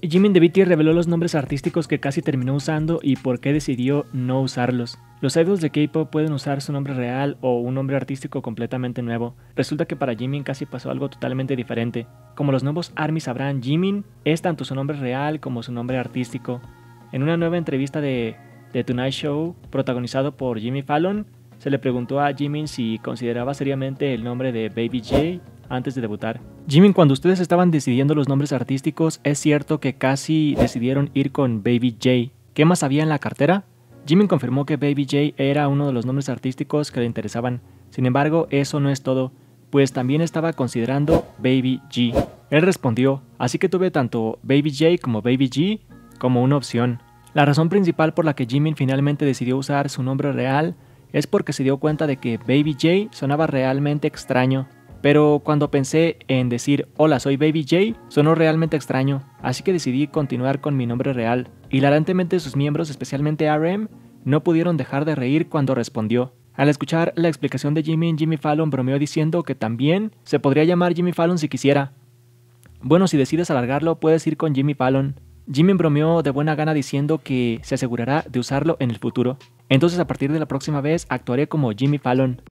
Jimmy BTS reveló los nombres artísticos que casi terminó usando y por qué decidió no usarlos. Los idols de K-pop pueden usar su nombre real o un nombre artístico completamente nuevo. Resulta que para Jimin casi pasó algo totalmente diferente. Como los nuevos ARMY sabrán, Jimin es tanto su nombre real como su nombre artístico. En una nueva entrevista de The Tonight Show, protagonizado por Jimmy Fallon, se le preguntó a Jimin si consideraba seriamente el nombre de Baby J antes de debutar. Jimmy, cuando ustedes estaban decidiendo los nombres artísticos, es cierto que casi decidieron ir con Baby J. ¿Qué más había en la cartera? Jimmy confirmó que Baby J era uno de los nombres artísticos que le interesaban. Sin embargo, eso no es todo, pues también estaba considerando Baby G. Él respondió, así que tuve tanto Baby J como Baby G como una opción. La razón principal por la que Jimin finalmente decidió usar su nombre real es porque se dio cuenta de que Baby J sonaba realmente extraño pero cuando pensé en decir hola soy Baby J, sonó realmente extraño, así que decidí continuar con mi nombre real. Hilarantemente sus miembros, especialmente RM, no pudieron dejar de reír cuando respondió. Al escuchar la explicación de Jimmy, Jimmy Fallon bromeó diciendo que también se podría llamar Jimmy Fallon si quisiera. Bueno, si decides alargarlo, puedes ir con Jimmy Fallon. Jimmy bromeó de buena gana diciendo que se asegurará de usarlo en el futuro. Entonces a partir de la próxima vez actuaré como Jimmy Fallon.